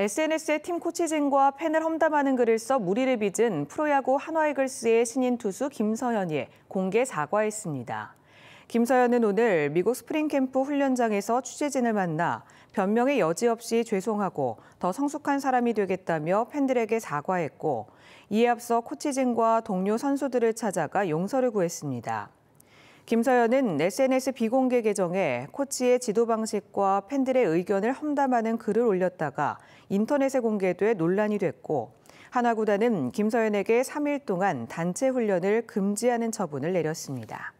SNS에 팀 코치진과 팬을 험담하는 글을 써 무리를 빚은 프로야구 한화이글스의 신인 투수 김서현이 공개 사과했습니다. 김서현은 오늘 미국 스프링 캠프 훈련장에서 취재진을 만나 변명의 여지 없이 죄송하고 더 성숙한 사람이 되겠다며 팬들에게 사과했고 이에 앞서 코치진과 동료 선수들을 찾아가 용서를 구했습니다. 김서연은 SNS 비공개 계정에 코치의 지도 방식과 팬들의 의견을 험담하는 글을 올렸다가 인터넷에 공개돼 논란이 됐고 한화구단은 김서연에게 3일 동안 단체 훈련을 금지하는 처분을 내렸습니다.